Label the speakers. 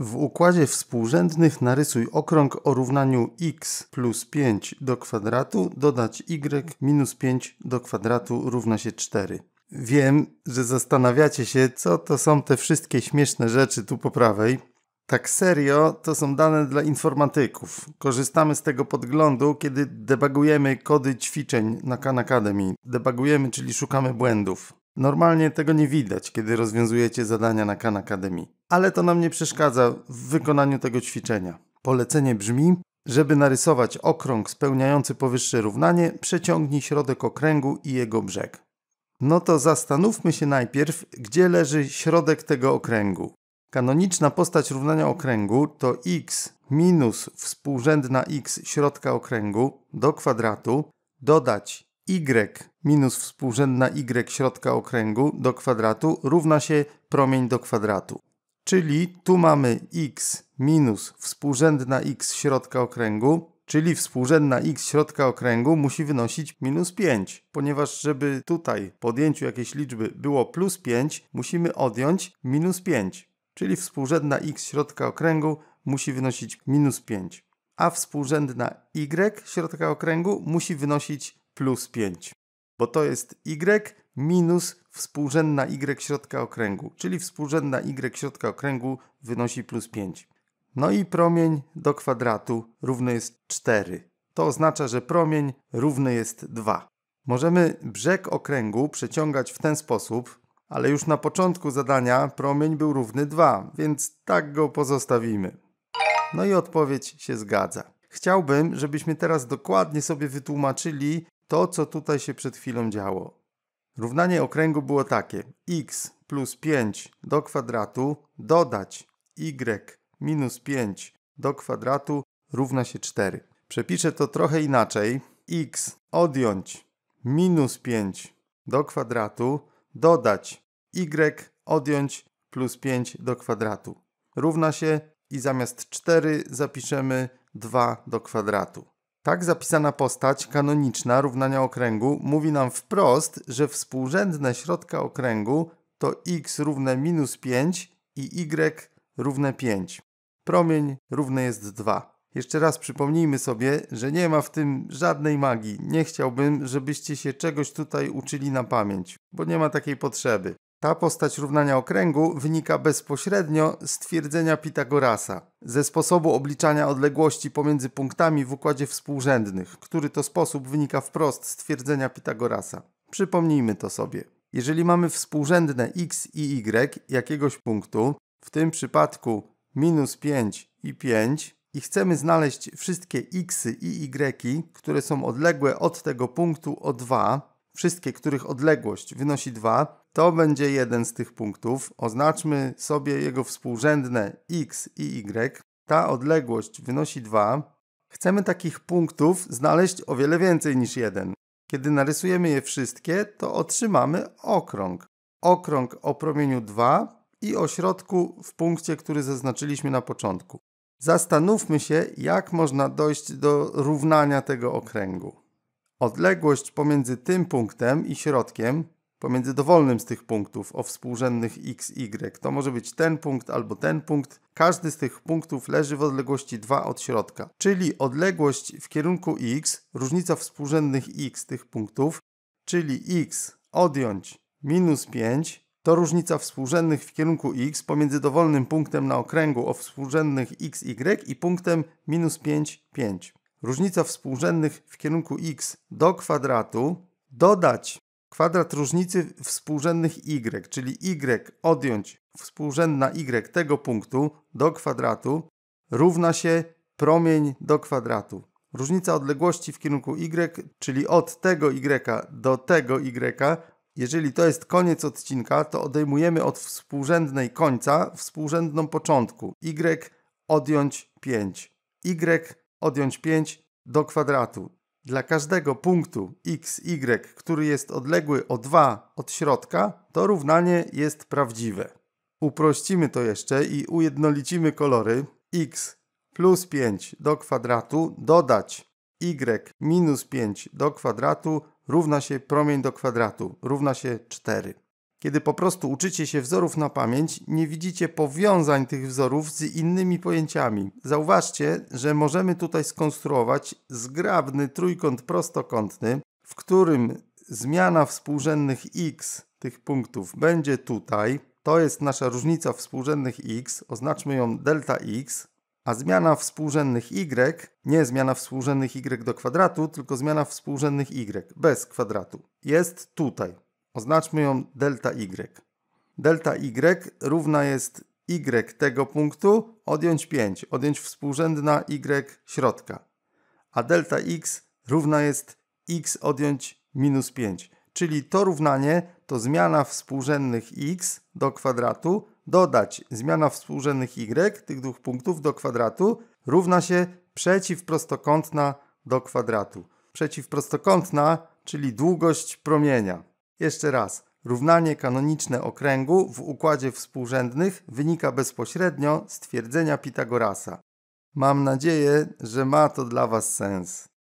Speaker 1: W układzie współrzędnych narysuj okrąg o równaniu x plus 5 do kwadratu, dodać y minus 5 do kwadratu równa się 4. Wiem, że zastanawiacie się, co to są te wszystkie śmieszne rzeczy tu po prawej. Tak serio, to są dane dla informatyków. Korzystamy z tego podglądu, kiedy debagujemy kody ćwiczeń na Khan Academy. Debagujemy, czyli szukamy błędów. Normalnie tego nie widać, kiedy rozwiązujecie zadania na Khan Academy, ale to nam nie przeszkadza w wykonaniu tego ćwiczenia. Polecenie brzmi, żeby narysować okrąg spełniający powyższe równanie, przeciągnij środek okręgu i jego brzeg. No to zastanówmy się najpierw, gdzie leży środek tego okręgu. Kanoniczna postać równania okręgu to x minus współrzędna x środka okręgu do kwadratu dodać y minus współrzędna y środka okręgu do kwadratu równa się promień do kwadratu. Czyli tu mamy x minus współrzędna x środka okręgu, czyli współrzędna x środka okręgu musi wynosić minus 5, ponieważ żeby tutaj po odjęciu jakiejś liczby było plus 5, musimy odjąć minus 5, czyli współrzędna x środka okręgu musi wynosić minus 5, a współrzędna y środka okręgu musi wynosić plus 5 bo to jest y minus współrzędna y środka okręgu, czyli współrzędna y środka okręgu wynosi plus 5. No i promień do kwadratu równy jest 4. To oznacza, że promień równy jest 2. Możemy brzeg okręgu przeciągać w ten sposób, ale już na początku zadania promień był równy 2, więc tak go pozostawimy. No i odpowiedź się zgadza. Chciałbym, żebyśmy teraz dokładnie sobie wytłumaczyli, to, co tutaj się przed chwilą działo. Równanie okręgu było takie: x plus 5 do kwadratu dodać y minus 5 do kwadratu równa się 4. Przepiszę to trochę inaczej. x odjąć minus 5 do kwadratu dodać y odjąć plus 5 do kwadratu równa się i zamiast 4 zapiszemy 2 do kwadratu. Tak zapisana postać kanoniczna równania okręgu mówi nam wprost, że współrzędne środka okręgu to x równe minus 5 i y równe 5. Promień równy jest 2. Jeszcze raz przypomnijmy sobie, że nie ma w tym żadnej magii. Nie chciałbym, żebyście się czegoś tutaj uczyli na pamięć, bo nie ma takiej potrzeby. Ta postać równania okręgu wynika bezpośrednio z twierdzenia Pitagorasa, ze sposobu obliczania odległości pomiędzy punktami w układzie współrzędnych, który to sposób wynika wprost z twierdzenia Pitagorasa. Przypomnijmy to sobie. Jeżeli mamy współrzędne x i y jakiegoś punktu, w tym przypadku minus 5 i 5, i chcemy znaleźć wszystkie x i y, które są odległe od tego punktu o 2, wszystkie których odległość wynosi 2, to będzie jeden z tych punktów. Oznaczmy sobie jego współrzędne x i y. Ta odległość wynosi 2. Chcemy takich punktów znaleźć o wiele więcej niż jeden. Kiedy narysujemy je wszystkie, to otrzymamy okrąg. Okrąg o promieniu 2 i o środku w punkcie, który zaznaczyliśmy na początku. Zastanówmy się, jak można dojść do równania tego okręgu. Odległość pomiędzy tym punktem i środkiem pomiędzy dowolnym z tych punktów o współrzędnych x, y. To może być ten punkt albo ten punkt. Każdy z tych punktów leży w odległości 2 od środka, czyli odległość w kierunku x, różnica współrzędnych x tych punktów, czyli x odjąć minus 5, to różnica współrzędnych w kierunku x pomiędzy dowolnym punktem na okręgu o współrzędnych x, y i punktem minus 5, 5. Różnica współrzędnych w kierunku x do kwadratu dodać kwadrat różnicy współrzędnych y, czyli y odjąć współrzędna y tego punktu do kwadratu równa się promień do kwadratu. Różnica odległości w kierunku y, czyli od tego y do tego y, jeżeli to jest koniec odcinka, to odejmujemy od współrzędnej końca współrzędną początku. y odjąć 5. y odjąć 5 do kwadratu dla każdego punktu x, y, który jest odległy o 2 od środka, to równanie jest prawdziwe. Uprościmy to jeszcze i ujednolicimy kolory x plus 5 do kwadratu dodać y minus 5 do kwadratu równa się promień do kwadratu, równa się 4. Kiedy po prostu uczycie się wzorów na pamięć, nie widzicie powiązań tych wzorów z innymi pojęciami. Zauważcie, że możemy tutaj skonstruować zgrabny trójkąt prostokątny, w którym zmiana współrzędnych x tych punktów będzie tutaj. To jest nasza różnica współrzędnych x, oznaczmy ją delta x, a zmiana współrzędnych y, nie zmiana współrzędnych y do kwadratu, tylko zmiana współrzędnych y bez kwadratu, jest tutaj. Oznaczmy ją delta y. Delta y równa jest y tego punktu odjąć 5, odjąć współrzędna y środka. A delta x równa jest x odjąć minus 5. Czyli to równanie to zmiana współrzędnych x do kwadratu dodać zmiana współrzędnych y tych dwóch punktów do kwadratu równa się przeciwprostokątna do kwadratu. Przeciwprostokątna, czyli długość promienia. Jeszcze raz. Równanie kanoniczne okręgu w układzie współrzędnych wynika bezpośrednio z twierdzenia Pitagorasa. Mam nadzieję, że ma to dla Was sens.